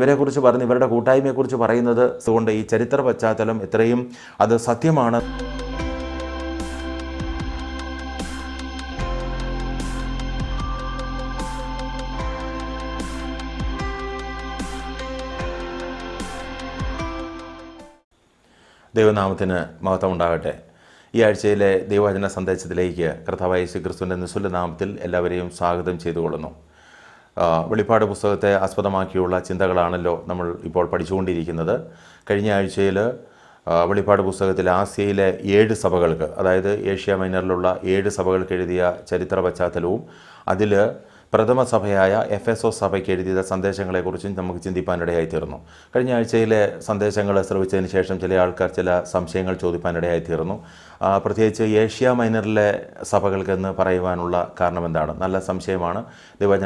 ഇവരെക്കുറിച്ച് പറഞ്ഞ് ഇവരുടെ കൂട്ടായ്മയെക്കുറിച്ച് പറയുന്നത് അതുകൊണ്ട് ഈ ചരിത്ര പശ്ചാത്തലം ഇത്രയും അത് സത്യമാണ് ദൈവനാമത്തിന് മഹത്വം ഉണ്ടാകട്ടെ ഈ ആഴ്ചയിലെ ദൈവവചന സന്ദേശത്തിലേക്ക് കർത്താവായ ശ്രീക്രിസ്തുവിൻ്റെ നിസ്വല നാമത്തിൽ എല്ലാവരെയും സ്വാഗതം ചെയ്തുകൊള്ളുന്നു വെളിപ്പാട് പുസ്തകത്തെ ആസ്പദമാക്കിയുള്ള ചിന്തകളാണല്ലോ നമ്മൾ ഇപ്പോൾ പഠിച്ചുകൊണ്ടിരിക്കുന്നത് കഴിഞ്ഞ ആഴ്ചയിൽ വെളിപ്പാട് പുസ്തകത്തിൽ ആസിയയിലെ ഏഴ് സഭകൾക്ക് അതായത് ഏഷ്യ മൈനറിലുള്ള ഏഴ് സഭകൾക്ക് എഴുതിയ ചരിത്ര പശ്ചാത്തലവും അതിൽ പ്രഥമ സഭയായ എഫ് എസ് ഒ സഭയ്ക്ക് എഴുതിയ സന്ദേശങ്ങളെക്കുറിച്ചും നമുക്ക് ചിന്തിപ്പാനിടയായി തീർന്നു കഴിഞ്ഞ ആഴ്ചയിലെ സന്ദേശങ്ങൾ ശ്രവിച്ചതിന് ശേഷം ചില ആൾക്കാർ ചില സംശയങ്ങൾ ചോദിപ്പാനിടയായി തീർന്നു പ്രത്യേകിച്ച് ഏഷ്യ മൈനറിലെ സഭകൾക്കെന്ന് പറയുവാനുള്ള കാരണം എന്താണ് നല്ല സംശയമാണ്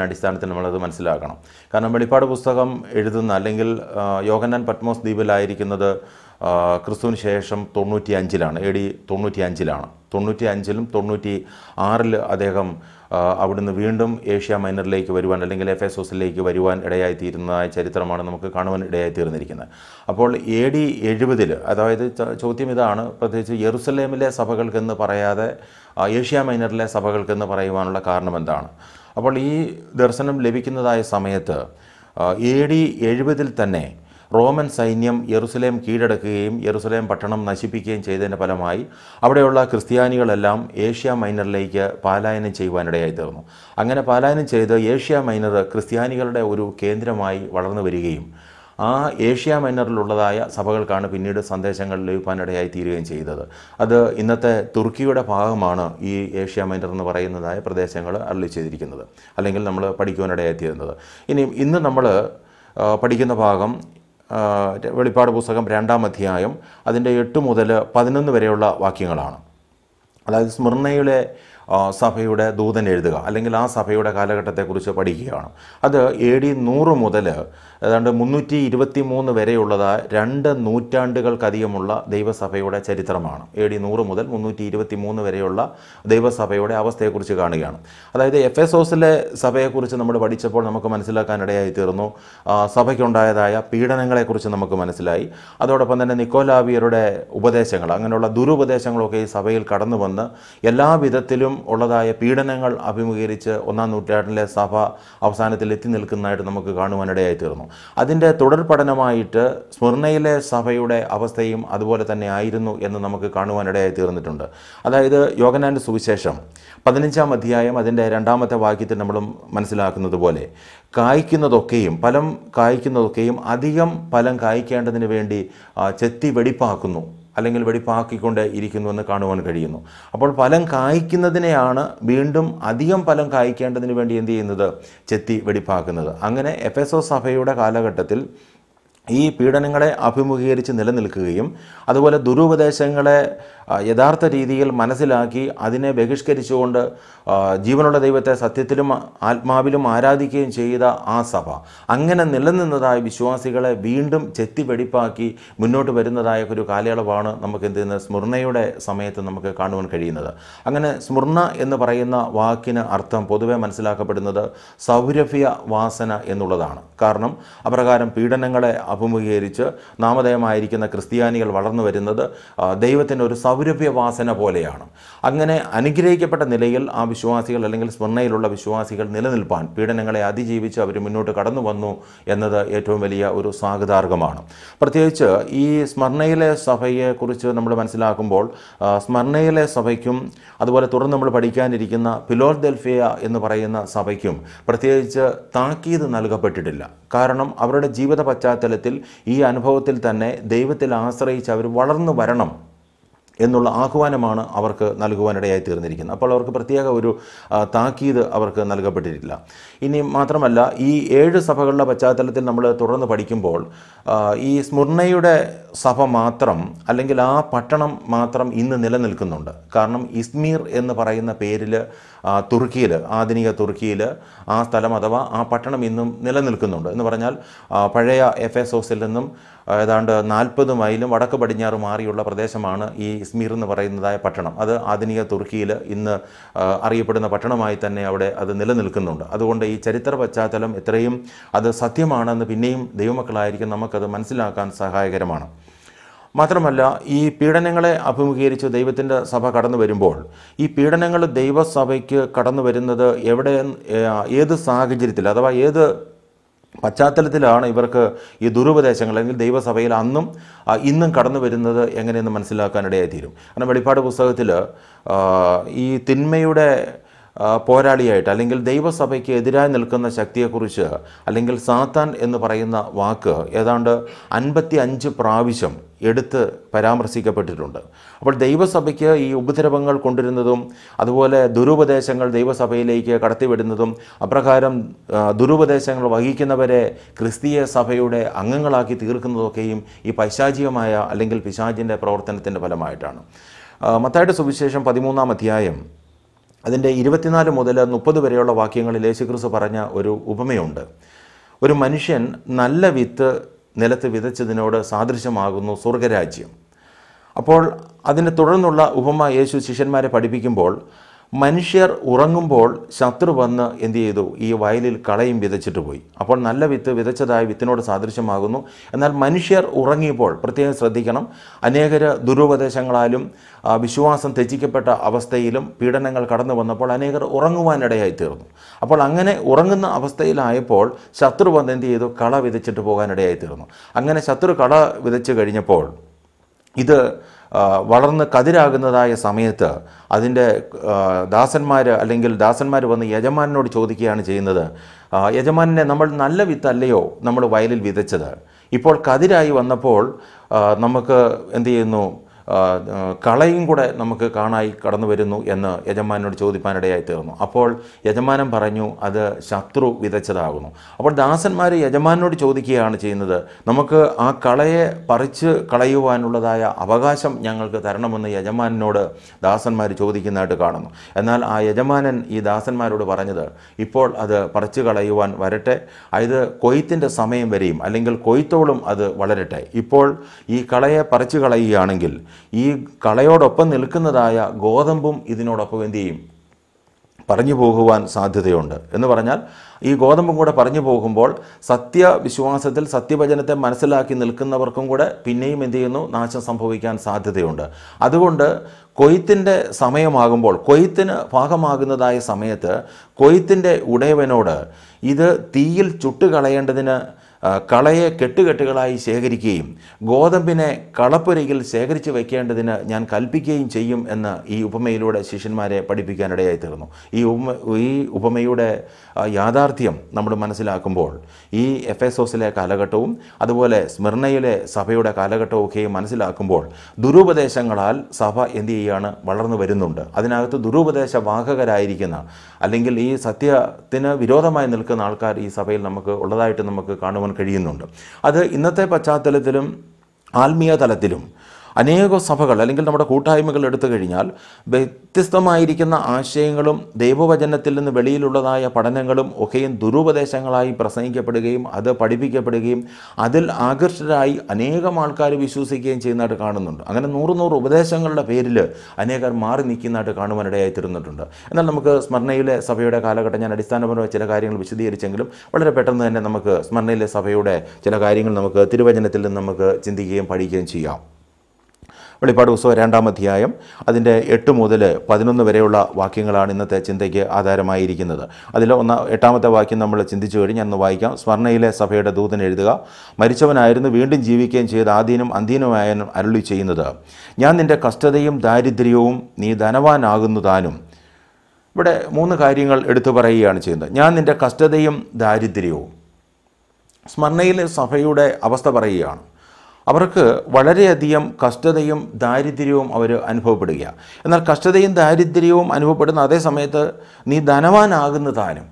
അടിസ്ഥാനത്തിൽ നമ്മളത് മനസ്സിലാക്കണം കാരണം വെളിപ്പാട് പുസ്തകം എഴുതുന്ന അല്ലെങ്കിൽ യോഗന്നാൻ പത്മോസ് ദ്വീപിലായിരിക്കുന്നത് ക്രിസ്തുവിന് ശേഷം തൊണ്ണൂറ്റി അഞ്ചിലാണ് എ ഡി തൊണ്ണൂറ്റി അഞ്ചിലാണ് തൊണ്ണൂറ്റി അഞ്ചിലും തൊണ്ണൂറ്റി ആറിൽ അദ്ദേഹം അവിടുന്ന് വീണ്ടും ഏഷ്യ മൈനറിലേക്ക് വരുവാൻ അല്ലെങ്കിൽ എഫ് എസ് ഒസിലേക്ക് വരുവാൻ ഇടയായിത്തീരുന്നതായ ചരിത്രമാണ് നമുക്ക് കാണുവാൻ ഇടയായിത്തീർന്നിരിക്കുന്നത് അപ്പോൾ എ ഡി എഴുപതിൽ അതായത് ചോദ്യം ഇതാണ് പ്രത്യേകിച്ച് യെറുസലേമിലെ സഭകൾക്കെന്ന് പറയാതെ ഏഷ്യ മൈനറിലെ സഭകൾക്കെന്ന് പറയുവാനുള്ള കാരണം എന്താണ് അപ്പോൾ ഈ ദർശനം ലഭിക്കുന്നതായ സമയത്ത് എ ഡി എഴുപതിൽ തന്നെ റോമൻ സൈന്യം യെറുസലേം കീഴടക്കുകയും യെറുസലേം പട്ടണം നശിപ്പിക്കുകയും ചെയ്തതിൻ്റെ ഫലമായി അവിടെയുള്ള ക്രിസ്ത്യാനികളെല്ലാം ഏഷ്യ മൈനറിലേക്ക് പാലായനം ചെയ്യുവാനിടയായി തീർന്നു അങ്ങനെ പാലായനം ചെയ്ത് ഏഷ്യ മൈനർ ക്രിസ്ത്യാനികളുടെ ഒരു കേന്ദ്രമായി വളർന്നു വരികയും ആ ഏഷ്യ മൈനറിലുള്ളതായ സഭകൾക്കാണ് പിന്നീട് സന്ദേശങ്ങൾ ലഭിക്കാനിടയായി തീരുകയും ചെയ്തത് അത് ഇന്നത്തെ തുർക്കിയുടെ ഭാഗമാണ് ഈ ഏഷ്യ മൈനർ എന്ന് പറയുന്നതായ പ്രദേശങ്ങൾ അള്ളി ചെയ്തിരിക്കുന്നത് അല്ലെങ്കിൽ നമ്മൾ പഠിക്കുവാനിടയായി തീരുന്നത് ഇനി ഇന്ന് നമ്മൾ പഠിക്കുന്ന ഭാഗം വെളിപ്പാട് പുസ്തകം രണ്ടാം അധ്യായം അതിൻ്റെ എട്ട് മുതൽ പതിനൊന്ന് വരെയുള്ള വാക്യങ്ങളാണ് അതായത് സ്മിർണയിലെ സഭയുടെ ദൂതൻ എഴുതുക അല്ലെങ്കിൽ ആ സഭയുടെ കാലഘട്ടത്തെക്കുറിച്ച് പഠിക്കുകയാണ് അത് എ ഡി നൂറ് മുതൽ ഏതാണ്ട് മുന്നൂറ്റി ഇരുപത്തി മൂന്ന് വരെയുള്ളത് രണ്ട് നൂറ്റാണ്ടുകൾക്കധികമുള്ള ദൈവസഭയുടെ ചരിത്രമാണ് എ ഡി നൂറ് മുതൽ മുന്നൂറ്റി ഇരുപത്തി മൂന്ന് വരെയുള്ള ദൈവസഭയുടെ അവസ്ഥയെക്കുറിച്ച് കാണുകയാണ് അതായത് എഫ് എസ് ഓസിലെ സഭയെക്കുറിച്ച് നമ്മൾ പഠിച്ചപ്പോൾ നമുക്ക് മനസ്സിലാക്കാനിടയായി തീർന്നു സഭയ്ക്കുണ്ടായതായ പീഡനങ്ങളെക്കുറിച്ച് നമുക്ക് മനസ്സിലായി അതോടൊപ്പം തന്നെ നിക്കോലാവിയരുടെ ഉപദേശങ്ങൾ അങ്ങനെയുള്ള ദുരുപദേശങ്ങളൊക്കെ ഈ സഭയിൽ കടന്നു വന്ന് എല്ലാവിധത്തിലും നിന്നും ഉള്ളതായ പീഡനങ്ങൾ അഭിമുഖീകരിച്ച് ഒന്നാം നൂറ്റാണ്ടിലെ സഭ അവസാനത്തിൽ എത്തി നിൽക്കുന്നതായിട്ട് നമുക്ക് കാണുവാനിടയായി തീർന്നു അതിൻ്റെ തുടർ പഠനമായിട്ട് സ്മൃണയിലെ സഭയുടെ അവസ്ഥയും അതുപോലെ തന്നെ ആയിരുന്നു എന്ന് നമുക്ക് കാണുവാനിടയായി തീർന്നിട്ടുണ്ട് അതായത് യോഗനാൻ്റെ സുവിശേഷം പതിനഞ്ചാം അധ്യായം അതിൻ്റെ രണ്ടാമത്തെ വാക്യത്തിൽ നമ്മൾ മനസ്സിലാക്കുന്നത് പോലെ കായ്ക്കുന്നതൊക്കെയും ഫലം കായ്ക്കുന്നതൊക്കെയും അധികം ഫലം കായ്ക്കേണ്ടതിന് വേണ്ടി ചെത്തി വെടിപ്പാക്കുന്നു അല്ലെങ്കിൽ വെടിപ്പാക്കിക്കൊണ്ട് ഇരിക്കുന്നുവെന്ന് കാണുവാൻ കഴിയുന്നു അപ്പോൾ ഫലം കായ്ക്കുന്നതിനെയാണ് വീണ്ടും അധികം ഫലം കായ്ക്കേണ്ടതിന് വേണ്ടി എന്ത് ചെയ്യുന്നത് ചെത്തി വെടിപ്പാക്കുന്നത് അങ്ങനെ എഫ് എസ് ഒ സഭയുടെ കാലഘട്ടത്തിൽ ഈ പീഡനങ്ങളെ അഭിമുഖീകരിച്ച് നിലനിൽക്കുകയും അതുപോലെ ദുരുപദേശങ്ങളെ യഥാർത്ഥ രീതിയിൽ മനസ്സിലാക്കി അതിനെ ബഹിഷ്കരിച്ചുകൊണ്ട് ജീവനുള്ള ദൈവത്തെ സത്യത്തിലും ആത്മാവിലും ആരാധിക്കുകയും ചെയ്ത ആ സഭ അങ്ങനെ നിലനിന്നതായ വിശ്വാസികളെ വീണ്ടും ചെത്തി വെടിപ്പാക്കി മുന്നോട്ട് വരുന്നതായ ഒരു കാലയളവാണ് നമുക്ക് എന്ത് ചെയ്യുന്നത് സ്മൃണയുടെ സമയത്ത് നമുക്ക് കാണുവാൻ കഴിയുന്നത് അങ്ങനെ സ്മൃണ എന്ന് പറയുന്ന വാക്കിന് അർത്ഥം പൊതുവെ മനസ്സിലാക്കപ്പെടുന്നത് സൗരഭ്യ വാസന എന്നുള്ളതാണ് കാരണം അപ്രകാരം പീഡനങ്ങളെ അഭിമുഖീകരിച്ച് നാമധേയമായിരിക്കുന്ന ക്രിസ്ത്യാനികൾ വളർന്നു വരുന്നത് ദൈവത്തിൻ്റെ ഒരു സൗ സൗരഭ്യവാസന പോലെയാണ് അങ്ങനെ അനുഗ്രഹിക്കപ്പെട്ട നിലയിൽ ആ വിശ്വാസികൾ അല്ലെങ്കിൽ സ്മരണയിലുള്ള വിശ്വാസികൾ നിലനിൽപ്പാൻ പീഡനങ്ങളെ അതിജീവിച്ച് അവർ മുന്നോട്ട് കടന്നു വന്നു എന്നത് ഏറ്റവും വലിയ ഒരു സ്വാഗതാർഹമാണ് പ്രത്യേകിച്ച് ഈ സ്മരണയിലെ സഭയെക്കുറിച്ച് നമ്മൾ മനസ്സിലാക്കുമ്പോൾ സ്മരണയിലെ സഭയ്ക്കും അതുപോലെ തുടർന്ന് നമ്മൾ പഠിക്കാനിരിക്കുന്ന ഫിലോഡൽഫിയ എന്ന് പറയുന്ന സഭയ്ക്കും പ്രത്യേകിച്ച് താക്കീത് നൽകപ്പെട്ടിട്ടില്ല കാരണം അവരുടെ ജീവിത പശ്ചാത്തലത്തിൽ ഈ അനുഭവത്തിൽ തന്നെ ദൈവത്തിൽ ആശ്രയിച്ച് അവർ വളർന്നു വരണം എന്നുള്ള ആഹ്വാനമാണ് അവർക്ക് നൽകുവാനിടയായി തീർന്നിരിക്കുന്നത് അപ്പോൾ അവർക്ക് പ്രത്യേക ഒരു താക്കീത് അവർക്ക് നൽകപ്പെട്ടിട്ടില്ല ഇനി മാത്രമല്ല ഈ ഏഴ് സഭകളുടെ പശ്ചാത്തലത്തിൽ നമ്മൾ തുടർന്ന് പഠിക്കുമ്പോൾ ഈ സ്മുർണയുടെ സഭ മാത്രം അല്ലെങ്കിൽ ആ പട്ടണം മാത്രം ഇന്ന് നിലനിൽക്കുന്നുണ്ട് കാരണം ഇസ്മീർ എന്ന് പറയുന്ന പേരിൽ തുർക്കിയിൽ ആധുനിക തുർക്കിയിൽ ആ സ്ഥലം അഥവാ ആ പട്ടണം ഇന്നും നിലനിൽക്കുന്നുണ്ട് എന്ന് പറഞ്ഞാൽ പഴയ എഫ് എസ് ഹൗസിൽ നിന്നും ഏതാണ്ട് നാൽപ്പത് മൈലും വടക്ക് പടിഞ്ഞാറ് മാറിയുള്ള പ്രദേശമാണ് ഈ ഇസ്മീർ എന്ന് പറയുന്നതായ പട്ടണം അത് ആധുനിക തുർക്കിയിൽ ഇന്ന് അറിയപ്പെടുന്ന പട്ടണമായി തന്നെ അവിടെ അത് നിലനിൽക്കുന്നുണ്ട് അതുകൊണ്ട് ഈ ചരിത്ര പശ്ചാത്തലം എത്രയും അത് സത്യമാണെന്ന് പിന്നെയും ദൈവമക്കളായിരിക്കും നമുക്കത് മനസ്സിലാക്കാൻ സഹായകരമാണ് മാത്രമല്ല ഈ പീഡനങ്ങളെ അഭിമുഖീകരിച്ച് ദൈവത്തിൻ്റെ സഭ കടന്നു വരുമ്പോൾ ഈ പീഡനങ്ങൾ ദൈവസഭയ്ക്ക് കടന്നു വരുന്നത് എവിടെ ഏത് സാഹചര്യത്തിൽ അഥവാ ഏത് പശ്ചാത്തലത്തിലാണ് ഇവർക്ക് ഈ ദുരുപദേശങ്ങൾ അല്ലെങ്കിൽ ദൈവസഭയിൽ അന്നും ഇന്നും കടന്നു വരുന്നത് എങ്ങനെയെന്ന് മനസ്സിലാക്കാനിടയായി തീരും കാരണം വെളിപ്പാട് പുസ്തകത്തിൽ ഈ തിന്മയുടെ പോരാളിയായിട്ട് അല്ലെങ്കിൽ ദൈവസഭയ്ക്ക് എതിരായി നിൽക്കുന്ന ശക്തിയെക്കുറിച്ച് അല്ലെങ്കിൽ സാത്താൻ എന്ന് പറയുന്ന വാക്ക് ഏതാണ്ട് അൻപത്തി അഞ്ച് പ്രാവശ്യം എടുത്ത് പരാമർശിക്കപ്പെട്ടിട്ടുണ്ട് അപ്പോൾ ദൈവസഭയ്ക്ക് ഈ ഉപദ്രവങ്ങൾ കൊണ്ടുവരുന്നതും അതുപോലെ ദുരുപദേശങ്ങൾ ദൈവസഭയിലേക്ക് കടത്തിവിടുന്നതും അപ്രകാരം ദുരുപദേശങ്ങൾ വഹിക്കുന്നവരെ ക്രിസ്തീയ സഭയുടെ അംഗങ്ങളാക്കി തീർക്കുന്നതൊക്കെയും ഈ പൈശാചികമായ അല്ലെങ്കിൽ പിശാചിൻ്റെ പ്രവർത്തനത്തിൻ്റെ ഫലമായിട്ടാണ് മത്തായിട്ട് സുവിശേഷം പതിമൂന്നാം അധ്യായം അതിൻ്റെ ഇരുപത്തിനാല് മുതൽ മുപ്പത് വരെയുള്ള വാക്യങ്ങളിൽ യേശുക്രിസ്തു പറഞ്ഞ ഒരു ഉപമയുണ്ട് ഒരു മനുഷ്യൻ നല്ല വിത്ത് നിലത്ത് വിതച്ചതിനോട് സാദൃശ്യമാകുന്നു സ്വർഗരാജ്യം അപ്പോൾ അതിനെ തുടർന്നുള്ള ഉപമ യേശു ശിഷ്യന്മാരെ പഠിപ്പിക്കുമ്പോൾ മനുഷ്യർ ഉറങ്ങുമ്പോൾ ശത്രു വന്ന് എന്തു ചെയ്തു ഈ വയലിൽ കളയും വിതച്ചിട്ട് പോയി അപ്പോൾ നല്ല വിത്ത് വിതച്ചതായ വിത്തിനോട് സാദൃശ്യമാകുന്നു എന്നാൽ മനുഷ്യർ ഉറങ്ങിയപ്പോൾ പ്രത്യേകം ശ്രദ്ധിക്കണം അനേകർ ദുരുപദേശങ്ങളാലും വിശ്വാസം തെറ്റിക്കപ്പെട്ട അവസ്ഥയിലും പീഡനങ്ങൾ കടന്നു വന്നപ്പോൾ അനേകർ ഉറങ്ങുവാനിടയായി തീർന്നു അപ്പോൾ അങ്ങനെ ഉറങ്ങുന്ന അവസ്ഥയിലായപ്പോൾ ശത്രു വന്ന് എന്തു ചെയ്തു കള വിതച്ചിട്ട് പോകാനിടയായി തീർന്നു അങ്ങനെ ശത്രു കള വിതച്ച് കഴിഞ്ഞപ്പോൾ ഇത് വളർന്ന് കതിരാകുന്നതായ സമയത്ത് അതിൻ്റെ ദാസന്മാർ അല്ലെങ്കിൽ ദാസന്മാർ വന്ന് യജമാനോട് ചോദിക്കുകയാണ് ചെയ്യുന്നത് യജമാനെ നമ്മൾ നല്ല വിത്തല്ലയോ നമ്മൾ വയലിൽ വിതച്ചത് ഇപ്പോൾ കതിരായി വന്നപ്പോൾ നമുക്ക് എന്തു ചെയ്യുന്നു കളയും കൂടെ നമുക്ക് കാണായി കടന്നു വരുന്നു എന്ന് യജമാനോട് ചോദിപ്പാനിടയായി തീർന്നു അപ്പോൾ യജമാനൻ പറഞ്ഞു അത് ശത്രു വിതച്ചതാകുന്നു അപ്പോൾ ദാസന്മാർ യജമാനോട് ചോദിക്കുകയാണ് ചെയ്യുന്നത് നമുക്ക് ആ കളയെ പറിച്ച് കളയുവാനുള്ളതായ അവകാശം ഞങ്ങൾക്ക് തരണമെന്ന് യജമാനോട് ദാസന്മാർ ചോദിക്കുന്നതായിട്ട് കാണുന്നു എന്നാൽ ആ യജമാനൻ ഈ ദാസന്മാരോട് പറഞ്ഞത് ഇപ്പോൾ അത് പറിച്ചു കളയുവാൻ വരട്ടെ അത് കൊയ്ത്തിൻ്റെ സമയം വരെയും അല്ലെങ്കിൽ കൊയ്ത്തോളും അത് വളരട്ടെ ഇപ്പോൾ ഈ കളയെ പറിച്ചു കളയുകയാണെങ്കിൽ ഈ കളയോടൊപ്പം നിൽക്കുന്നതായ ഗോതമ്പും ഇതിനോടൊപ്പം എന്തു ചെയ്യും പറഞ്ഞു പോകുവാൻ സാധ്യതയുണ്ട് എന്ന് പറഞ്ഞാൽ ഈ ഗോതമ്പും കൂടെ പറഞ്ഞു പോകുമ്പോൾ സത്യവിശ്വാസത്തിൽ സത്യവചനത്തെ മനസ്സിലാക്കി നിൽക്കുന്നവർക്കും കൂടെ പിന്നെയും എന്തു ചെയ്യുന്നു നാശം സംഭവിക്കാൻ സാധ്യതയുണ്ട് അതുകൊണ്ട് കൊയ്ത്തിൻ്റെ സമയമാകുമ്പോൾ കൊയ്ത്തിന് ഭാഗമാകുന്നതായ സമയത്ത് കൊയ്ത്തിൻ്റെ ഉടയവനോട് ഇത് തീയിൽ ചുട്ടുകളയേണ്ടതിന് കളയെ കെട്ടുകെട്ടുകളായി ശേഖരിക്കുകയും ഗോതമ്പിനെ കളപ്പൊരയിൽ ശേഖരിച്ച് വയ്ക്കേണ്ടതിന് ഞാൻ കൽപ്പിക്കുകയും ചെയ്യും എന്ന് ഈ ഉപമയിലൂടെ ശിഷ്യന്മാരെ പഠിപ്പിക്കാനിടയായി തീർന്നു ഈ ഉപമ ഈ ഉപമയുടെ യാഥാർത്ഥ്യം നമ്മൾ മനസ്സിലാക്കുമ്പോൾ ഈ എഫ് എസോസിലെ കാലഘട്ടവും അതുപോലെ സ്മിർണയിലെ സഭയുടെ കാലഘട്ടവും ഒക്കെ മനസ്സിലാക്കുമ്പോൾ ദുരുപദേശങ്ങളാൽ സഭ എന്തു ചെയ്യുകയാണ് വളർന്നു വരുന്നുണ്ട് അതിനകത്ത് ദുരുപദേശ വാഹകരായിരിക്കുന്ന അല്ലെങ്കിൽ ഈ സത്യത്തിന് വിരോധമായി നിൽക്കുന്ന ആൾക്കാർ ഈ സഭയിൽ നമുക്ക് ഉള്ളതായിട്ട് നമുക്ക് കാണുവാൻ കഴിയുന്നുണ്ട് അത് ഇന്നത്തെ പശ്ചാത്തലത്തിലും ആത്മീയ തലത്തിലും അനേക സഭകൾ അല്ലെങ്കിൽ നമ്മുടെ കൂട്ടായ്മകൾ എടുത്തു കഴിഞ്ഞാൽ വ്യത്യസ്തമായിരിക്കുന്ന ആശയങ്ങളും ദൈവവചനത്തിൽ നിന്ന് വെളിയിലുള്ളതായ പഠനങ്ങളും ഒക്കെയും ദുരുപദേശങ്ങളായി പ്രസംഗിക്കപ്പെടുകയും അത് പഠിപ്പിക്കപ്പെടുകയും അതിൽ ആകർഷകരായി അനേകം ആൾക്കാർ വിശ്വസിക്കുകയും ചെയ്യുന്നതായിട്ട് കാണുന്നുണ്ട് അങ്ങനെ നൂറ് നൂറ് ഉപദേശങ്ങളുടെ പേരിൽ അനേകർ മാറി നിൽക്കുന്നതായിട്ട് കാണുവാനിടയായി തീർന്നിട്ടുണ്ട് എന്നാൽ നമുക്ക് സ്മരണയിലെ സഭയുടെ കാലഘട്ടം ഞാൻ അടിസ്ഥാനപരമായ ചില കാര്യങ്ങൾ വിശദീകരിച്ചെങ്കിലും വളരെ പെട്ടെന്ന് തന്നെ നമുക്ക് സ്മരണയിലെ സഭയുടെ ചില കാര്യങ്ങൾ നമുക്ക് തിരുവചനത്തിൽ നിന്ന് നമുക്ക് ചിന്തിക്കുകയും പഠിക്കുകയും ചെയ്യാം വെളിപ്പാട് പുസ്തകം രണ്ടാം അധ്യായം അതിൻ്റെ എട്ട് മുതൽ പതിനൊന്ന് വരെയുള്ള വാക്യങ്ങളാണ് ഇന്നത്തെ ചിന്തയ്ക്ക് ആധാരമായിരിക്കുന്നത് അതിൽ ഒന്ന് എട്ടാമത്തെ വാക്യം നമ്മൾ ചിന്തിച്ചു കഴിഞ്ഞ് അന്ന് വായിക്കാം സ്മരണയിലെ സഭയുടെ ദൂതൻ എഴുതുക മരിച്ചവനായിരുന്നു വീണ്ടും ജീവിക്കുകയും ചെയ്ത് ആദീനും അന്തീനുമായ അരുളി ചെയ്യുന്നത് ഞാൻ നിൻ്റെ കഷ്ടതയും ദാരിദ്ര്യവും നീ ധനവാനാകുന്നു താനും ഇവിടെ മൂന്ന് കാര്യങ്ങൾ എടുത്തു പറയുകയാണ് ചെയ്യുന്നത് ഞാൻ നിൻ്റെ കഷ്ടതയും ദാരിദ്ര്യവും സ്മരണയിലെ സഭയുടെ അവസ്ഥ പറയുകയാണ് അവർക്ക് വളരെയധികം കഷ്ടതയും ദാരിദ്ര്യവും അവർ അനുഭവപ്പെടുക എന്നാൽ കഷ്ടതയും ദാരിദ്ര്യവും അനുഭവപ്പെടുന്ന അതേ സമയത്ത് നീ ധനവാനാകുന്ന താനും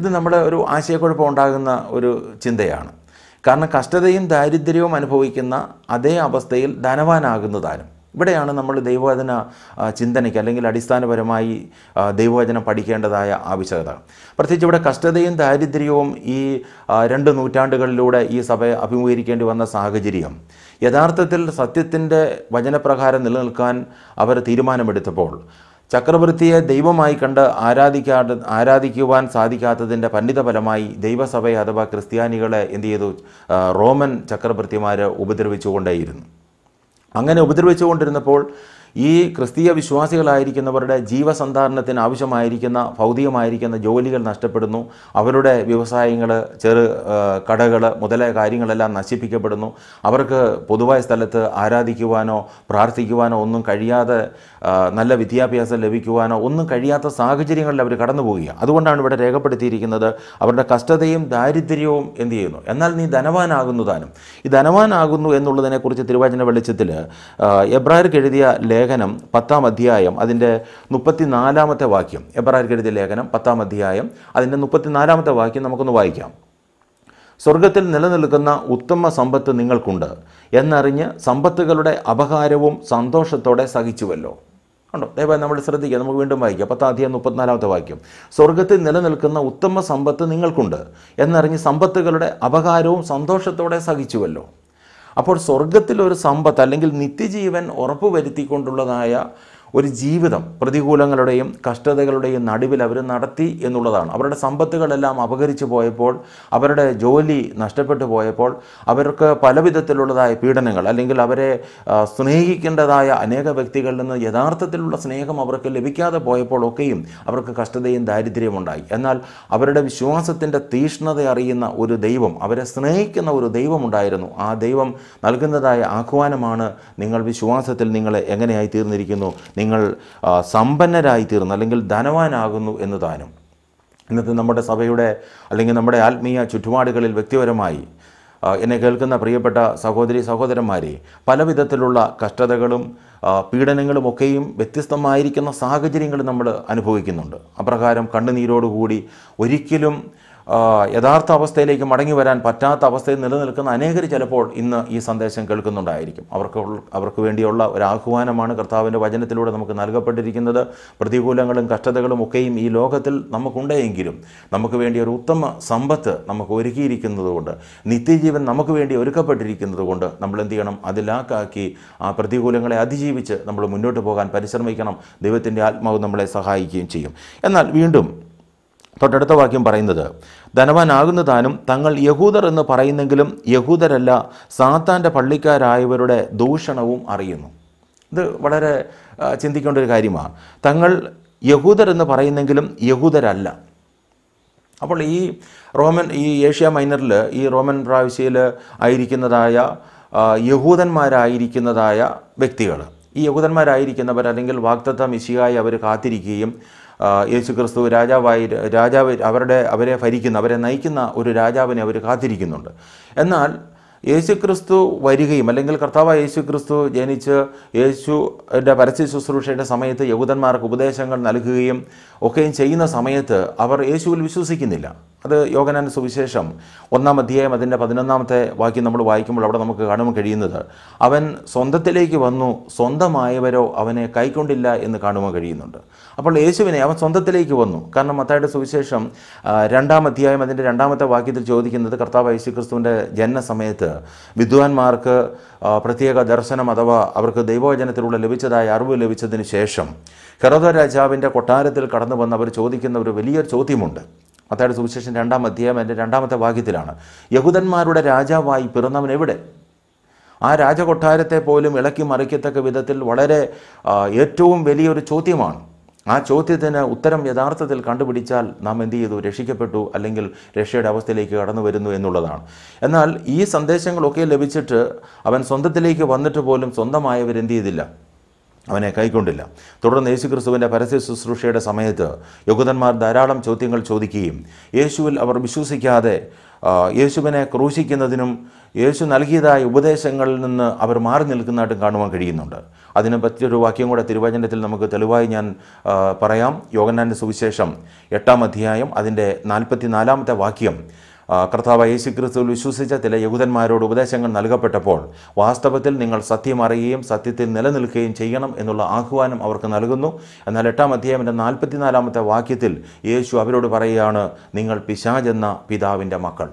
ഇത് നമ്മുടെ ഒരു ആശയക്കുഴപ്പം ഉണ്ടാകുന്ന ഒരു ചിന്തയാണ് കാരണം കഷ്ടതയും ദാരിദ്ര്യവും അനുഭവിക്കുന്ന അതേ അവസ്ഥയിൽ ധനവാനാകുന്നതാനും ഇവിടെയാണ് നമ്മൾ ദൈവവചന ചിന്തനയ്ക്ക് അല്ലെങ്കിൽ അടിസ്ഥാനപരമായി ദൈവവചനം പഠിക്കേണ്ടതായ ആവശ്യകത പ്രത്യേകിച്ച് ഇവിടെ കഷ്ടതയും ദാരിദ്ര്യവും ഈ രണ്ട് നൂറ്റാണ്ടുകളിലൂടെ ഈ സഭ അഭിമുഖീകരിക്കേണ്ടി വന്ന സാഹചര്യം യഥാർത്ഥത്തിൽ സത്യത്തിൻ്റെ വചനപ്രകാരം നിലനിൽക്കാൻ അവർ തീരുമാനമെടുത്തപ്പോൾ ചക്രവർത്തിയെ ദൈവമായി കണ്ട് ആരാധിക്കാ ആരാധിക്കുവാൻ സാധിക്കാത്തതിൻ്റെ പണ്ഡിതഫലമായി ദൈവസഭയെ അഥവാ ക്രിസ്ത്യാനികളെ എന്തു ചെയ്തു റോമൻ ചക്രവർത്തിമാർ ഉപദ്രവിച്ചുകൊണ്ടേയിരുന്നു അങ്ങനെ ഉപദ്രവിച്ചുകൊണ്ടിരുന്നപ്പോൾ ഈ ക്രിസ്തീയ വിശ്വാസികളായിരിക്കുന്നവരുടെ ജീവസന്ധാരണത്തിന് ആവശ്യമായിരിക്കുന്ന ഭൗതികമായിരിക്കുന്ന ജോലികൾ നഷ്ടപ്പെടുന്നു അവരുടെ വ്യവസായങ്ങൾ ചെറു കടകൾ മുതലായ കാര്യങ്ങളെല്ലാം നശിപ്പിക്കപ്പെടുന്നു അവർക്ക് പൊതുവായ സ്ഥലത്ത് ആരാധിക്കുവാനോ പ്രാർത്ഥിക്കുവാനോ ഒന്നും കഴിയാതെ നല്ല വിദ്യാഭ്യാസം ലഭിക്കുവാനോ ഒന്നും കഴിയാത്ത സാഹചര്യങ്ങളിൽ അവർ കടന്നു പോവുകയാണ് അതുകൊണ്ടാണ് ഇവിടെ രേഖപ്പെടുത്തിയിരിക്കുന്നത് അവരുടെ കഷ്ടതയും ദാരിദ്ര്യവും എന്ത് ചെയ്യുന്നു എന്നാൽ നീ ധനവാനാകുന്നു താനും ഈ ധനവാനാകുന്നു എന്നുള്ളതിനെക്കുറിച്ച് തിരുവാചന വെളിച്ചത്തിൽ എബ്രാർക്ക് എഴുതിയ ലേഖനം പത്താം അധ്യായം അതിൻ്റെ മുപ്പത്തിനാലാമത്തെ വാക്യം എബ്രാർക്കെഴുതിയ ലേഖനം പത്താം അധ്യായം അതിൻ്റെ മുപ്പത്തിനാലാമത്തെ വാക്യം നമുക്കൊന്ന് വായിക്കാം സ്വർഗത്തിൽ നിലനിൽക്കുന്ന ഉത്തമ സമ്പത്ത് നിങ്ങൾക്കുണ്ട് എന്നറിഞ്ഞ് സമ്പത്തുകളുടെ അപഹാരവും സന്തോഷത്തോടെ സഹിച്ചുവല്ലോ ഉണ്ടോ ദയവായി നമ്മൾ ശ്രദ്ധിക്കുക നമുക്ക് വീണ്ടും വായിക്കാം പത്താധ്യായം മുപ്പത്തിനാലാമത്തെ വാക്യം സ്വർഗത്തിൽ നിലനിൽക്കുന്ന ഉത്തമ സമ്പത്ത് നിങ്ങൾക്കുണ്ട് എന്നറിഞ്ഞ് സമ്പത്തുകളുടെ അപകാരവും സന്തോഷത്തോടെ സഹിച്ചുവല്ലോ അപ്പോൾ സ്വർഗത്തിലൊരു സമ്പത്ത് അല്ലെങ്കിൽ നിത്യജീവൻ ഉറപ്പുവരുത്തിക്കൊണ്ടുള്ളതായ ഒരു ജീവിതം പ്രതികൂലങ്ങളുടെയും കഷ്ടതകളുടെയും നടുവിൽ അവർ നടത്തി എന്നുള്ളതാണ് അവരുടെ സമ്പത്തുകളെല്ലാം അപഹരിച്ചു പോയപ്പോൾ അവരുടെ ജോലി നഷ്ടപ്പെട്ടു പോയപ്പോൾ അവർക്ക് വിധത്തിലുള്ളതായ പീഡനങ്ങൾ അല്ലെങ്കിൽ അവരെ സ്നേഹിക്കേണ്ടതായ അനേക വ്യക്തികളിൽ നിന്ന് യഥാർത്ഥത്തിലുള്ള സ്നേഹം അവർക്ക് ലഭിക്കാതെ പോയപ്പോൾ ഒക്കെയും അവർക്ക് കഷ്ടതയും ദാരിദ്ര്യവും ഉണ്ടായി എന്നാൽ അവരുടെ വിശ്വാസത്തിൻ്റെ തീഷ്ണത അറിയുന്ന ഒരു ദൈവം അവരെ സ്നേഹിക്കുന്ന ഒരു ദൈവമുണ്ടായിരുന്നു ആ ദൈവം നൽകുന്നതായ ആഹ്വാനമാണ് നിങ്ങൾ വിശ്വാസത്തിൽ നിങ്ങളെ എങ്ങനെയായി തീർന്നിരിക്കുന്നു നിങ്ങൾ സമ്പന്നരായി തീർന്നു അല്ലെങ്കിൽ ധനവാനാകുന്നു എന്ന് താനും ഇന്നത്തെ നമ്മുടെ സഭയുടെ അല്ലെങ്കിൽ നമ്മുടെ ആത്മീയ ചുറ്റുപാടുകളിൽ വ്യക്തിപരമായി എന്നെ കേൾക്കുന്ന പ്രിയപ്പെട്ട സഹോദരി സഹോദരന്മാരെ പലവിധത്തിലുള്ള കഷ്ടതകളും പീഡനങ്ങളും ഒക്കെയും വ്യത്യസ്തമായിരിക്കുന്ന സാഹചര്യങ്ങൾ നമ്മൾ അനുഭവിക്കുന്നുണ്ട് അപ്രകാരം കണ്ണുനീരോടുകൂടി ഒരിക്കലും യഥാർത്ഥ അവസ്ഥയിലേക്ക് മടങ്ങി വരാൻ പറ്റാത്ത അവസ്ഥയിൽ നിലനിൽക്കുന്ന അനേകർ ചിലപ്പോൾ ഇന്ന് ഈ സന്ദേശം കേൾക്കുന്നുണ്ടായിരിക്കും അവർക്ക് അവർക്ക് വേണ്ടിയുള്ള ഒരു ആഹ്വാനമാണ് കർത്താവിൻ്റെ വചനത്തിലൂടെ നമുക്ക് നൽകപ്പെട്ടിരിക്കുന്നത് പ്രതികൂലങ്ങളും കഷ്ടതകളും ഒക്കെയും ഈ ലോകത്തിൽ നമുക്കുണ്ടെങ്കിലും നമുക്ക് വേണ്ടി ഒരു ഉത്തമ സമ്പത്ത് നമുക്ക് ഒരുക്കിയിരിക്കുന്നതുകൊണ്ട് നിത്യജീവൻ നമുക്ക് വേണ്ടി ഒരുക്കപ്പെട്ടിരിക്കുന്നതുകൊണ്ട് നമ്മൾ എന്ത് ചെയ്യണം അതിലാക്കാക്കി ആ പ്രതികൂലങ്ങളെ അതിജീവിച്ച് നമ്മൾ മുന്നോട്ട് പോകാൻ പരിശ്രമിക്കണം ദൈവത്തിൻ്റെ ആത്മാവ് നമ്മളെ സഹായിക്കുകയും ചെയ്യും എന്നാൽ വീണ്ടും തൊട്ടടുത്ത വാക്യം പറയുന്നത് ധനവാനാകുന്ന താനും തങ്ങൾ യഹൂദർ എന്ന് പറയുന്നെങ്കിലും യഹൂദരല്ല സാത്താൻ്റെ പള്ളിക്കാരായവരുടെ ദൂഷണവും അറിയുന്നു ഇത് വളരെ ചിന്തിക്കേണ്ട ഒരു കാര്യമാണ് തങ്ങൾ യഹൂദർ എന്ന് പറയുന്നെങ്കിലും യഹൂദരല്ല അപ്പോൾ ഈ റോമൻ ഈ ഏഷ്യ മൈനറിൽ ഈ റോമൻ പ്രാവശ്യയിൽ ആയിരിക്കുന്നതായ യഹൂദന്മാരായിരിക്കുന്നതായ വ്യക്തികൾ ഈ യഹൂദന്മാരായിരിക്കുന്നവർ അല്ലെങ്കിൽ വാക്തത്വ മിശികായി അവർ കാത്തിരിക്കുകയും യേശു ക്രിസ്തു രാജാവായി രാജാവ് അവരുടെ അവരെ ഭരിക്കുന്ന അവരെ നയിക്കുന്ന ഒരു രാജാവിനെ അവർ കാത്തിരിക്കുന്നുണ്ട് എന്നാൽ ക്രിസ്തു വരികയും അല്ലെങ്കിൽ യേശു ക്രിസ്തു ജനിച്ച് യേശുവിൻ്റെ പരസ്യ ശുശ്രൂഷയുടെ സമയത്ത് യഹൂദന്മാർക്ക് ഉപദേശങ്ങൾ നൽകുകയും ഒക്കെയും ചെയ്യുന്ന സമയത്ത് അവർ യേശുവിൽ വിശ്വസിക്കുന്നില്ല അത് യോഗനാൻ്റെ സുവിശേഷം ഒന്നാം അധ്യായം അതിൻ്റെ പതിനൊന്നാമത്തെ വാക്യം നമ്മൾ വായിക്കുമ്പോൾ അവിടെ നമുക്ക് കാണുവാൻ കഴിയുന്നത് അവൻ സ്വന്തത്തിലേക്ക് വന്നു സ്വന്തമായവരോ അവനെ കൈക്കൊണ്ടില്ല എന്ന് കാണുവാൻ കഴിയുന്നുണ്ട് അപ്പോൾ യേശുവിനെ അവൻ സ്വന്തത്തിലേക്ക് വന്നു കാരണം മത്തായുടെ സുവിശേഷം രണ്ടാം അധ്യായം അതിൻ്റെ രണ്ടാമത്തെ വാക്യത്തിൽ ചോദിക്കുന്നത് കർത്താവ് യേശു ക്രിസ്തുവിൻ്റെ ജനനസമയത്ത് വിദ്വാൻമാർക്ക് പ്രത്യേക ദർശനം അഥവാ അവർക്ക് ദൈവവചനത്തിലൂടെ ലഭിച്ചതായ അറിവ് ലഭിച്ചതിന് ശേഷം ഹെറോദ രാജാവിൻ്റെ കൊട്ടാരത്തിൽ കടന്നു വന്ന് അവർ ചോദിക്കുന്ന ഒരു വലിയൊരു ചോദ്യമുണ്ട് മത്തായുടെ സുവിശേഷം രണ്ടാം അധ്യായം എൻ്റെ രണ്ടാമത്തെ വാക്യത്തിലാണ് യഹൂദന്മാരുടെ രാജാവായി പിറന്നവൻ എവിടെ ആ രാജകൊട്ടാരത്തെ പോലും ഇളക്കി മറിക്കത്തക്ക വിധത്തിൽ വളരെ ഏറ്റവും വലിയൊരു ചോദ്യമാണ് ആ ചോദ്യത്തിന് ഉത്തരം യഥാർത്ഥത്തിൽ കണ്ടുപിടിച്ചാൽ നാം എന്ത് ചെയ്തു രക്ഷിക്കപ്പെട്ടു അല്ലെങ്കിൽ രക്ഷയുടെ അവസ്ഥയിലേക്ക് കടന്നു വരുന്നു എന്നുള്ളതാണ് എന്നാൽ ഈ സന്ദേശങ്ങളൊക്കെ ലഭിച്ചിട്ട് അവൻ സ്വന്തത്തിലേക്ക് വന്നിട്ട് പോലും സ്വന്തമായവരെന്ത് ചെയ്തില്ല അവനെ കൈക്കൊണ്ടില്ല തുടർന്ന് യേശു ക്രിസ്തുവിൻ്റെ പരസ്യ ശുശ്രൂഷയുടെ സമയത്ത് യുഗതന്മാർ ധാരാളം ചോദ്യങ്ങൾ ചോദിക്കുകയും യേശുവിൽ അവർ വിശ്വസിക്കാതെ യേശുവിനെ ക്രൂശിക്കുന്നതിനും യേശു നൽകിയതായ ഉപദേശങ്ങളിൽ നിന്ന് അവർ മാറി നിൽക്കുന്നതായിട്ടും കാണുവാൻ കഴിയുന്നുണ്ട് അതിനെ പറ്റിയൊരു വാക്യം കൂടെ തിരുവചനത്തിൽ നമുക്ക് തെളിവായി ഞാൻ പറയാം യോഗനാൻ്റെ സുവിശേഷം എട്ടാം അധ്യായം അതിൻ്റെ നാൽപ്പത്തി നാലാമത്തെ വാക്യം കർത്താവ് യേശു ക്രിസ്തുവിൽ വിശ്വസിച്ച ചില യഹൂദന്മാരോട് ഉപദേശങ്ങൾ നൽകപ്പെട്ടപ്പോൾ വാസ്തവത്തിൽ നിങ്ങൾ സത്യം അറിയുകയും സത്യത്തിൽ നിലനിൽക്കുകയും ചെയ്യണം എന്നുള്ള ആഹ്വാനം അവർക്ക് നൽകുന്നു എന്നാൽ എട്ടാം അധ്യായൻ്റെ നാൽപ്പത്തിനാലാമത്തെ വാക്യത്തിൽ യേശു അവരോട് പറയുകയാണ് നിങ്ങൾ പിശാജ് എന്ന പിതാവിൻ്റെ മക്കൾ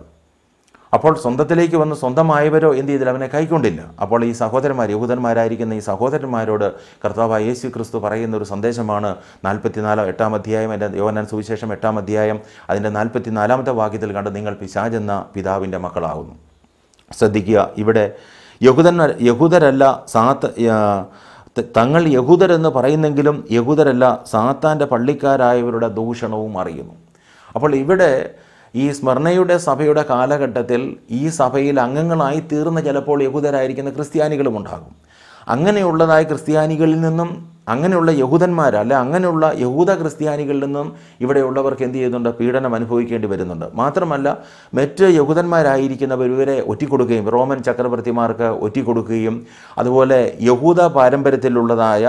അപ്പോൾ സ്വന്തത്തിലേക്ക് വന്ന് സ്വന്തമായവരോ എന്ത് ചെയ്തില്ല അവനെ കൈക്കൊണ്ടില്ല അപ്പോൾ ഈ സഹോദരന്മാർ യഹൂദന്മാരായിരിക്കുന്ന ഈ സഹോദരന്മാരോട് കർത്താവ് യേശു ക്രിസ്തു പറയുന്ന ഒരു സന്ദേശമാണ് നാൽപ്പത്തിനാലോ എട്ടാം അധ്യായം എൻ്റെ യോനാൻ സുവിശേഷം എട്ടാം അധ്യായം അതിൻ്റെ നാൽപ്പത്തിനാലാമത്തെ വാക്യത്തിൽ കണ്ട് നിങ്ങൾ പിശാചെന്ന പിതാവിൻ്റെ മക്കളാകുന്നു ശ്രദ്ധിക്കുക ഇവിടെ യഹൂദന്മാർ യഹൂദരല്ല സാത്ത് തങ്ങൾ യഹൂദരെന്ന് പറയുന്നെങ്കിലും യഹൂദരല്ല സാത്താൻ്റെ പള്ളിക്കാരായവരുടെ ദൂഷണവും അറിയുന്നു അപ്പോൾ ഇവിടെ ഈ സ്മരണയുടെ സഭയുടെ കാലഘട്ടത്തിൽ ഈ സഭയിൽ അംഗങ്ങളായി തീർന്ന ചിലപ്പോൾ യഹൂദരായിരിക്കുന്ന ക്രിസ്ത്യാനികളും ഉണ്ടാകും അങ്ങനെയുള്ളതായി ക്രിസ്ത്യാനികളിൽ നിന്നും അങ്ങനെയുള്ള യഹൂദന്മാർ അല്ലെ അങ്ങനെയുള്ള യഹൂദ ക്രിസ്ത്യാനികളിൽ നിന്നും ഇവിടെയുള്ളവർക്ക് എന്ത് ചെയ്യുന്നുണ്ട് പീഡനം അനുഭവിക്കേണ്ടി വരുന്നുണ്ട് മാത്രമല്ല മറ്റ് യഹൂദന്മാരായിരിക്കുന്നവർ ഇവരെ ഒറ്റിക്കൊടുക്കുകയും റോമൻ ചക്രവർത്തിമാർക്ക് ഒറ്റിക്കൊടുക്കുകയും അതുപോലെ യഹൂദ പാരമ്പര്യത്തിലുള്ളതായ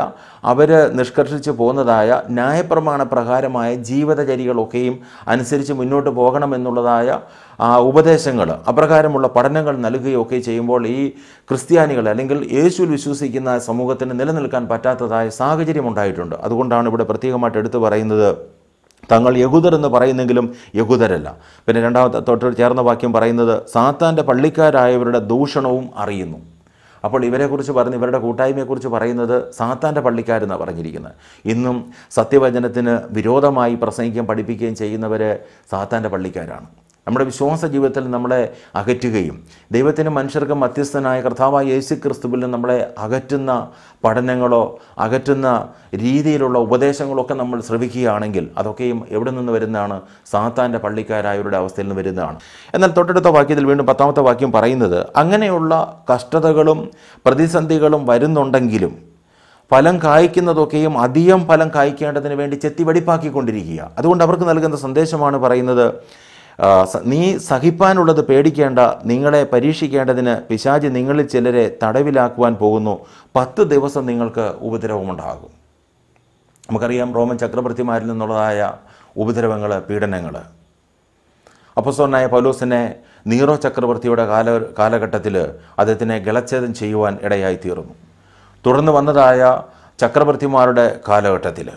അവർ നിഷ്കർഷിച്ച് പോകുന്നതായ ന്യായപ്രമാണ പ്രകാരമായ ജീവിതചര്യകളൊക്കെയും അനുസരിച്ച് മുന്നോട്ട് പോകണമെന്നുള്ളതായ ആ ഉപദേശങ്ങൾ അപ്രകാരമുള്ള പഠനങ്ങൾ നൽകുകയൊക്കെ ചെയ്യുമ്പോൾ ഈ ക്രിസ്ത്യാനികൾ അല്ലെങ്കിൽ യേശുവിൽ വിശ്വസിക്കുന്ന സമൂഹത്തിന് നിലനിൽക്കാൻ പറ്റാത്തതായ സാഹചര്യം ഉണ്ടായിട്ടുണ്ട് അതുകൊണ്ടാണ് ഇവിടെ പ്രത്യേകമായിട്ട് എടുത്തു പറയുന്നത് തങ്ങൾ യഹൂദർ എന്ന് പറയുന്നെങ്കിലും യഹൂദരല്ല പിന്നെ രണ്ടാമത്തെ തൊട്ട് ചേർന്ന വാക്യം പറയുന്നത് സാത്താൻ്റെ പള്ളിക്കാരായവരുടെ ദൂഷണവും അറിയുന്നു അപ്പോൾ ഇവരെക്കുറിച്ച് പറഞ്ഞ് ഇവരുടെ കൂട്ടായ്മയെക്കുറിച്ച് പറയുന്നത് സാത്താൻ്റെ പള്ളിക്കാരെന്നാണ് പറഞ്ഞിരിക്കുന്നത് ഇന്നും സത്യവചനത്തിന് വിരോധമായി പ്രസംഗിക്കുകയും പഠിപ്പിക്കുകയും ചെയ്യുന്നവർ സാത്താൻ്റെ പള്ളിക്കാരാണ് നമ്മുടെ വിശ്വാസ ജീവിതത്തിൽ നമ്മളെ അകറ്റുകയും ദൈവത്തിന് മനുഷ്യർക്ക് മധ്യസ്ഥനായ കർത്താവായ യേശു ക്രിസ്തുവിൽ നമ്മളെ അകറ്റുന്ന പഠനങ്ങളോ അകറ്റുന്ന രീതിയിലുള്ള ഒക്കെ നമ്മൾ ശ്രവിക്കുകയാണെങ്കിൽ അതൊക്കെയും എവിടെ നിന്ന് വരുന്നതാണ് സാത്താൻ്റെ പള്ളിക്കാരായവരുടെ അവസ്ഥയിൽ നിന്ന് വരുന്നതാണ് എന്നാൽ തൊട്ടടുത്ത വാക്യത്തിൽ വീണ്ടും പത്താമത്തെ വാക്യം പറയുന്നത് അങ്ങനെയുള്ള കഷ്ടതകളും പ്രതിസന്ധികളും വരുന്നുണ്ടെങ്കിലും ഫലം കായ്ക്കുന്നതൊക്കെയും അധികം ഫലം കായ്ക്കേണ്ടതിന് വേണ്ടി ചെത്തി വടിപ്പാക്കിക്കൊണ്ടിരിക്കുക അതുകൊണ്ട് അവർക്ക് നൽകുന്ന സന്ദേശമാണ് പറയുന്നത് നീ സഹിപ്പാനുള്ളത് പേടിക്കേണ്ട നിങ്ങളെ പരീക്ഷിക്കേണ്ടതിന് പിശാജ് നിങ്ങളിൽ ചിലരെ തടവിലാക്കുവാൻ പോകുന്നു പത്ത് ദിവസം നിങ്ങൾക്ക് ഉപദ്രവമുണ്ടാകും നമുക്കറിയാം റോമൻ ചക്രവർത്തിമാരിൽ നിന്നുള്ളതായ ഉപദ്രവങ്ങൾ പീഡനങ്ങൾ അപ്പസ്വനായ പൗലോസിനെ നീറോ ചക്രവർത്തിയുടെ കാല കാലഘട്ടത്തിൽ അദ്ദേഹത്തിനെ ഗളച്ഛേദം ചെയ്യുവാൻ ഇടയായി തുടർന്ന് വന്നതായ ചക്രവർത്തിമാരുടെ കാലഘട്ടത്തിൽ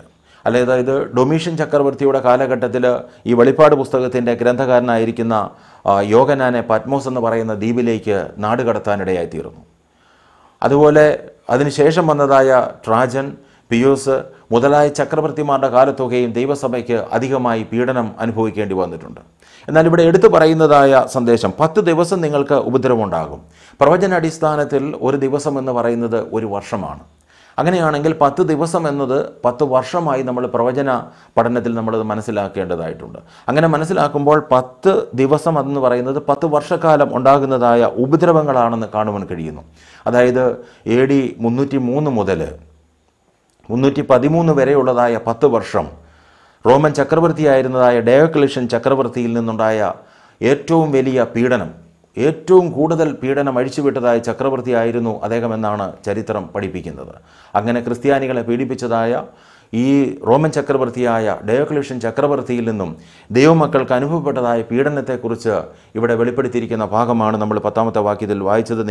അല്ലെ അതായത് ഡൊമീഷ്യൻ ചക്രവർത്തിയുടെ കാലഘട്ടത്തിൽ ഈ വെളിപ്പാട് പുസ്തകത്തിൻ്റെ ഗ്രന്ഥകാരനായിരിക്കുന്ന യോഗനാനെ പത്മോസ് എന്ന് പറയുന്ന ദ്വീപിലേക്ക് കടത്താനിടയായിത്തീർന്നു അതുപോലെ അതിനുശേഷം വന്നതായ ട്രാജൻ പിയൂസ് മുതലായ ചക്രവർത്തിമാരുടെ കാലത്തൊക്കെയും ദൈവസഭയ്ക്ക് അധികമായി പീഡനം അനുഭവിക്കേണ്ടി വന്നിട്ടുണ്ട് എന്നാൽ ഇവിടെ എടുത്തു പറയുന്നതായ സന്ദേശം പത്ത് ദിവസം നിങ്ങൾക്ക് ഉപദ്രവമുണ്ടാകും പ്രവചന അടിസ്ഥാനത്തിൽ ഒരു ദിവസം എന്ന് പറയുന്നത് ഒരു വർഷമാണ് അങ്ങനെയാണെങ്കിൽ പത്ത് ദിവസം എന്നത് പത്ത് വർഷമായി നമ്മൾ പ്രവചന പഠനത്തിൽ നമ്മളത് മനസ്സിലാക്കേണ്ടതായിട്ടുണ്ട് അങ്ങനെ മനസ്സിലാക്കുമ്പോൾ പത്ത് ദിവസം എന്ന് പറയുന്നത് പത്ത് വർഷക്കാലം ഉണ്ടാകുന്നതായ ഉപദ്രവങ്ങളാണെന്ന് കാണുവാൻ കഴിയുന്നു അതായത് എ ഡി മുന്നൂറ്റി മൂന്ന് മുതൽ മുന്നൂറ്റി പതിമൂന്ന് വരെയുള്ളതായ പത്ത് വർഷം റോമൻ ചക്രവർത്തിയായിരുന്നതായ ഡയോക്ലിഷൻ ചക്രവർത്തിയിൽ നിന്നുണ്ടായ ഏറ്റവും വലിയ പീഡനം ഏറ്റവും കൂടുതൽ പീഡനം അഴിച്ചുവിട്ടതായ ചക്രവർത്തിയായിരുന്നു അദ്ദേഹം എന്നാണ് ചരിത്രം പഠിപ്പിക്കുന്നത് അങ്ങനെ ക്രിസ്ത്യാനികളെ പീഡിപ്പിച്ചതായ ഈ റോമൻ ചക്രവർത്തിയായ ഡയോക്ലേഷ്യൻ ചക്രവർത്തിയിൽ നിന്നും ദൈവമക്കൾക്ക് അനുഭവപ്പെട്ടതായ പീഡനത്തെക്കുറിച്ച് ഇവിടെ വെളിപ്പെടുത്തിയിരിക്കുന്ന ഭാഗമാണ് നമ്മൾ പത്താമത്തെ വാക്യത്തിൽ വായിച്ചത്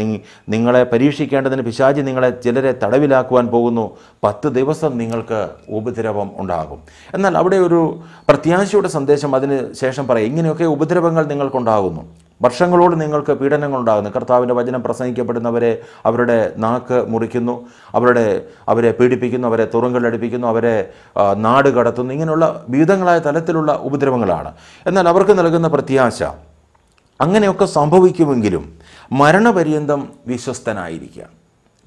നിങ്ങളെ പരീക്ഷിക്കേണ്ടതിന് പിശാചി നിങ്ങളെ ചിലരെ തടവിലാക്കുവാൻ പോകുന്നു പത്ത് ദിവസം നിങ്ങൾക്ക് ഉപദ്രവം ഉണ്ടാകും എന്നാൽ അവിടെ ഒരു പ്രത്യാശയുടെ സന്ദേശം അതിന് ശേഷം പറയാം ഇങ്ങനെയൊക്കെ ഉപദ്രവങ്ങൾ നിങ്ങൾക്കുണ്ടാകുന്നു വർഷങ്ങളോട് നിങ്ങൾക്ക് പീഡനങ്ങളുണ്ടാകുന്നു കർത്താവിൻ്റെ വചനം പ്രസംഗിക്കപ്പെടുന്നവരെ അവരുടെ നാക്ക് മുറിക്കുന്നു അവരുടെ അവരെ പീഡിപ്പിക്കുന്നു അവരെ തുറങ്കലടിപ്പിക്കുന്നു അവരെ നാട് കടത്തുന്നു ഇങ്ങനെയുള്ള വിവിധങ്ങളായ തലത്തിലുള്ള ഉപദ്രവങ്ങളാണ് എന്നാൽ അവർക്ക് നൽകുന്ന പ്രത്യാശ അങ്ങനെയൊക്കെ സംഭവിക്കുമെങ്കിലും മരണപര്യന്തം വിശ്വസ്തനായിരിക്കുക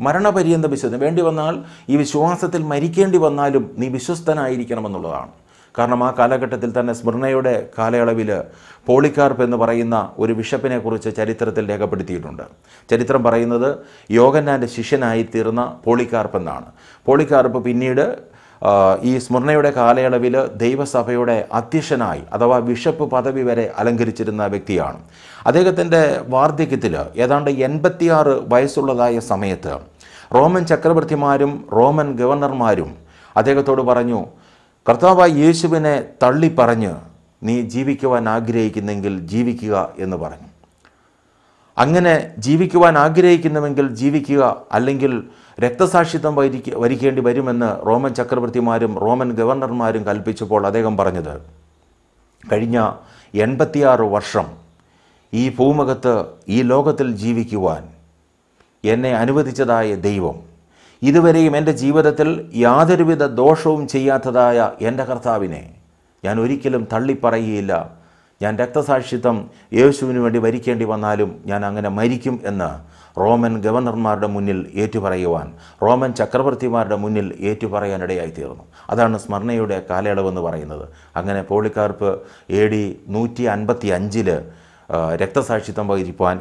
മരണപര്യന്തം വിശ്വസ്തം വേണ്ടി വന്നാൽ ഈ വിശ്വാസത്തിൽ മരിക്കേണ്ടി വന്നാലും നീ വിശ്വസ്തനായിരിക്കണമെന്നുള്ളതാണ് കാരണം ആ കാലഘട്ടത്തിൽ തന്നെ സ്മൃണയുടെ കാലയളവിൽ പോളിക്കാർപ്പ് എന്ന് പറയുന്ന ഒരു ബിഷപ്പിനെക്കുറിച്ച് ചരിത്രത്തിൽ രേഖപ്പെടുത്തിയിട്ടുണ്ട് ചരിത്രം പറയുന്നത് യോഗന്നാൻ്റെ ശിഷ്യനായിത്തീർന്ന പോളിക്കാർപ്പ് എന്നാണ് പോളിക്കാർപ്പ് പിന്നീട് ഈ സ്മൃണയുടെ കാലയളവിൽ ദൈവസഭയുടെ അധ്യക്ഷനായി അഥവാ ബിഷപ്പ് പദവി വരെ അലങ്കരിച്ചിരുന്ന വ്യക്തിയാണ് അദ്ദേഹത്തിൻ്റെ വാർദ്ധക്യത്തിൽ ഏതാണ്ട് എൺപത്തിയാറ് വയസ്സുള്ളതായ സമയത്ത് റോമൻ ചക്രവർത്തിമാരും റോമൻ ഗവർണർമാരും അദ്ദേഹത്തോട് പറഞ്ഞു കർത്താവായ യേശുവിനെ പറഞ്ഞ് നീ ജീവിക്കുവാൻ ആഗ്രഹിക്കുന്നെങ്കിൽ ജീവിക്കുക എന്ന് പറഞ്ഞു അങ്ങനെ ജീവിക്കുവാൻ ആഗ്രഹിക്കുന്നുവെങ്കിൽ ജീവിക്കുക അല്ലെങ്കിൽ രക്തസാക്ഷിത്വം വരിക്ക വരിക്കേണ്ടി വരുമെന്ന് റോമൻ ചക്രവർത്തിമാരും റോമൻ ഗവർണർമാരും കൽപ്പിച്ചപ്പോൾ അദ്ദേഹം പറഞ്ഞത് കഴിഞ്ഞ എൺപത്തിയാറ് വർഷം ഈ ഭൂമുഖത്ത് ഈ ലോകത്തിൽ ജീവിക്കുവാൻ എന്നെ അനുവദിച്ചതായ ദൈവം ഇതുവരെയും എൻ്റെ ജീവിതത്തിൽ യാതൊരുവിധ ദോഷവും ചെയ്യാത്തതായ എൻ്റെ കർത്താവിനെ ഞാൻ ഒരിക്കലും തള്ളിപ്പറയുകയില്ല ഞാൻ രക്തസാക്ഷിത്വം യേശുവിന് വേണ്ടി വരിക്കേണ്ടി വന്നാലും ഞാൻ അങ്ങനെ മരിക്കും എന്ന് റോമൻ ഗവർണർമാരുടെ മുന്നിൽ ഏറ്റുപറയുവാൻ റോമൻ ചക്രവർത്തിമാരുടെ മുന്നിൽ ഏറ്റുപറയാനിടയായി തീർന്നു അതാണ് സ്മരണയുടെ കാലയളവെന്ന് പറയുന്നത് അങ്ങനെ പോളിക്കാർപ്പ് എ ഡി നൂറ്റി അൻപത്തി അഞ്ചില് രക്തസാക്ഷിത്വം വഹിക്കുവാൻ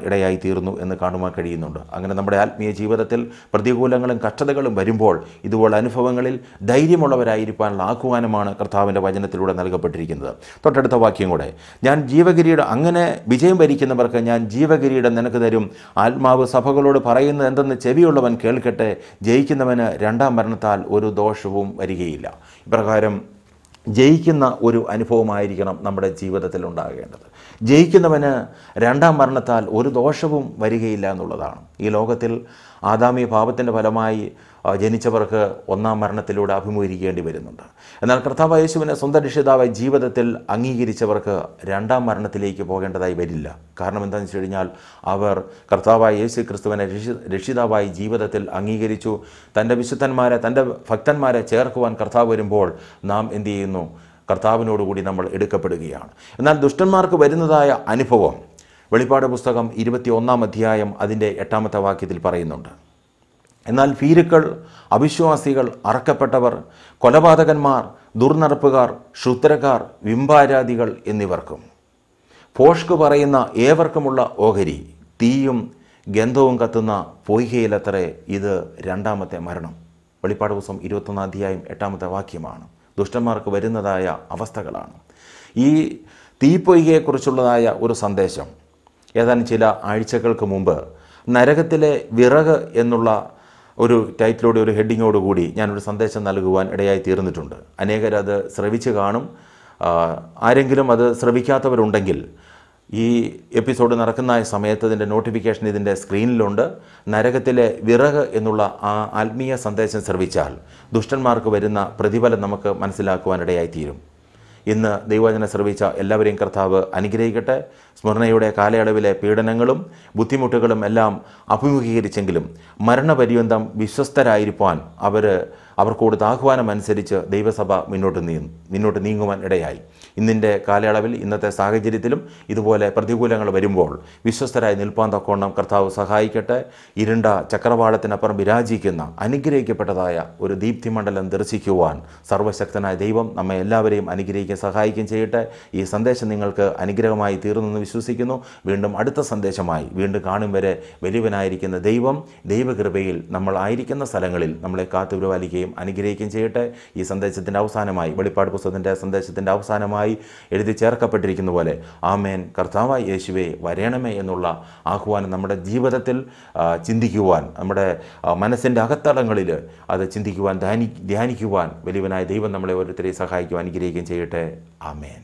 തീർന്നു എന്ന് കാണുവാൻ കഴിയുന്നുണ്ട് അങ്ങനെ നമ്മുടെ ആത്മീയ ജീവിതത്തിൽ പ്രതികൂലങ്ങളും കഷ്ടതകളും വരുമ്പോൾ ഇതുപോലെ അനുഭവങ്ങളിൽ ധൈര്യമുള്ളവരായിരിക്കാനുള്ള ആഹ്വാനമാണ് കർത്താവിൻ്റെ വചനത്തിലൂടെ നൽകപ്പെട്ടിരിക്കുന്നത് തൊട്ടടുത്ത വാക്യം കൂടെ ഞാൻ ജീവഗിരിയുടെ അങ്ങനെ വിജയം വരിക്കുന്നവർക്ക് ഞാൻ ജീവഗിരിയുടെ നിനക്ക് തരും ആത്മാവ് സഭകളോട് പറയുന്നത് എന്തെന്ന് ചെവിയുള്ളവൻ കേൾക്കട്ടെ ജയിക്കുന്നവന് രണ്ടാം മരണത്താൽ ഒരു ദോഷവും വരികയില്ല ഇപ്രകാരം ജയിക്കുന്ന ഒരു അനുഭവമായിരിക്കണം നമ്മുടെ ജീവിതത്തിൽ ഉണ്ടാകേണ്ടത് ജയിക്കുന്നവന് രണ്ടാം മരണത്താൽ ഒരു ദോഷവും വരികയില്ല എന്നുള്ളതാണ് ഈ ലോകത്തിൽ ആദാമി പാപത്തിൻ്റെ ഫലമായി ജനിച്ചവർക്ക് ഒന്നാം മരണത്തിലൂടെ അഭിമുഖീകരിക്കേണ്ടി വരുന്നുണ്ട് എന്നാൽ കർത്താവ് യേശുവിനെ സ്വന്തം രക്ഷിതാവ് ജീവിതത്തിൽ അംഗീകരിച്ചവർക്ക് രണ്ടാം മരണത്തിലേക്ക് പോകേണ്ടതായി വരില്ല കാരണം എന്താണെന്ന് വെച്ച് കഴിഞ്ഞാൽ അവർ കർത്താവായ യേശു ക്രിസ്തുവിനെ രക്ഷിതാവായി ജീവിതത്തിൽ അംഗീകരിച്ചു തൻ്റെ വിശുദ്ധന്മാരെ തൻ്റെ ഭക്തന്മാരെ ചേർക്കുവാൻ കർത്താവ് വരുമ്പോൾ നാം എന്തു ചെയ്യുന്നു കർത്താവിനോടുകൂടി നമ്മൾ എടുക്കപ്പെടുകയാണ് എന്നാൽ ദുഷ്ടന്മാർക്ക് വരുന്നതായ അനുഭവം വെളിപ്പാട് പുസ്തകം ഒന്നാം അധ്യായം അതിൻ്റെ എട്ടാമത്തെ വാക്യത്തിൽ പറയുന്നുണ്ട് എന്നാൽ ഭീരുക്കൾ അവിശ്വാസികൾ അറക്കപ്പെട്ടവർ കൊലപാതകന്മാർ ദുർനടപ്പുകാർ ക്ഷുദ്രക്കാർ വിംബാരാധികൾ എന്നിവർക്കും പോഷ്ക് പറയുന്ന ഏവർക്കുമുള്ള ഓഹരി തീയും ഗന്ധവും കത്തുന്ന പൊയ്കയിലത്രേ ഇത് രണ്ടാമത്തെ മരണം വെളിപ്പാട് ദിവസം ഇരുപത്തൊന്നാം അധ്യായം എട്ടാമത്തെ വാക്യമാണ് ദുഷ്ടന്മാർക്ക് വരുന്നതായ അവസ്ഥകളാണ് ഈ തീപ്പൊയ്കയെക്കുറിച്ചുള്ളതായ ഒരു സന്ദേശം ഏതാനും ചില ആഴ്ചകൾക്ക് മുമ്പ് നരകത്തിലെ വിറക് എന്നുള്ള ഒരു ടൈറ്റിലോടെ ഒരു ഹെഡിങ്ങോടുകൂടി ഞാനൊരു സന്ദേശം നൽകുവാൻ ഇടയായി തീർന്നിട്ടുണ്ട് അനേകരത് ശ്രവിച്ച് കാണും ആരെങ്കിലും അത് ശ്രവിക്കാത്തവരുണ്ടെങ്കിൽ ഈ എപ്പിസോഡ് നടക്കുന്ന സമയത്ത് ഇതിൻ്റെ നോട്ടിഫിക്കേഷൻ ഇതിൻ്റെ സ്ക്രീനിലുണ്ട് നരകത്തിലെ വിറക് എന്നുള്ള ആ ആത്മീയ സന്ദേശം ശ്രവിച്ചാൽ ദുഷ്ടന്മാർക്ക് വരുന്ന പ്രതിഫലം നമുക്ക് മനസ്സിലാക്കുവാനിടയായിത്തീരും ഇന്ന് ദൈവചന ശ്രവിച്ച എല്ലാവരെയും കർത്താവ് അനുഗ്രഹിക്കട്ടെ സ്മരണയുടെ കാലയളവിലെ പീഡനങ്ങളും ബുദ്ധിമുട്ടുകളും എല്ലാം അഭിമുഖീകരിച്ചെങ്കിലും മരണപര്യന്തം വിശ്വസ്തരായിരിക്കാൻ അവർ അവർ കൊടുത്ത ആഹ്വാനം അനുസരിച്ച് ദൈവസഭ മുന്നോട്ട് നീങ്ങും മുന്നോട്ട് നീങ്ങുവാൻ ഇടയായി ഇന്നിൻ്റെ കാലയളവിൽ ഇന്നത്തെ സാഹചര്യത്തിലും ഇതുപോലെ പ്രതികൂലങ്ങൾ വരുമ്പോൾ വിശ്വസ്തരായി നിൽപ്പാൻ തക്കോണം കർത്താവ് സഹായിക്കട്ടെ ഇരുണ്ട ചക്രവാളത്തിനപ്പുറം വിരാജിക്കുന്ന അനുഗ്രഹിക്കപ്പെട്ടതായ ഒരു ദീപ്തിമണ്ഡലം ദർശിക്കുവാൻ സർവശക്തനായ ദൈവം നമ്മെ എല്ലാവരെയും അനുഗ്രഹിക്കാൻ സഹായിക്കുകയും ചെയ്യട്ടെ ഈ സന്ദേശം നിങ്ങൾക്ക് അനുഗ്രഹമായി തീർന്നെന്ന് വിശ്വസിക്കുന്നു വീണ്ടും അടുത്ത സന്ദേശമായി വീണ്ടും കാണും വരെ വലിയവനായിരിക്കുന്ന ദൈവം ദൈവകൃപയിൽ നമ്മൾ ആയിരിക്കുന്ന സ്ഥലങ്ങളിൽ നമ്മളെ കാത്തുപരിപാലിക്കുകയും അനുഗ്രഹിക്കുകയും ചെയ്യട്ടെ ഈ സന്ദേശത്തിൻ്റെ അവസാനമായി വെളിപ്പാട് പുസ്തകത്തിൻ്റെ സന്ദേശത്തിൻ്റെ അവസാനമായി ഭാഗമായി എഴുതി ചേർക്കപ്പെട്ടിരിക്കുന്ന പോലെ ആമേൻ കർത്താവായി യേശുവെ വരേണമേ എന്നുള്ള ആഹ്വാനം നമ്മുടെ ജീവിതത്തിൽ ചിന്തിക്കുവാൻ നമ്മുടെ മനസ്സിൻ്റെ അകത്തളങ്ങളിൽ അത് ചിന്തിക്കുവാൻ ധ്യാനി ധ്യാനിക്കുവാൻ വലിയവനായ ദൈവം നമ്മളെ ഓരോരുത്തരെയും സഹായിക്കുവാൻ അനുഗ്രഹിക്കുകയും ചെയ്യട്ടെ ആമേൻ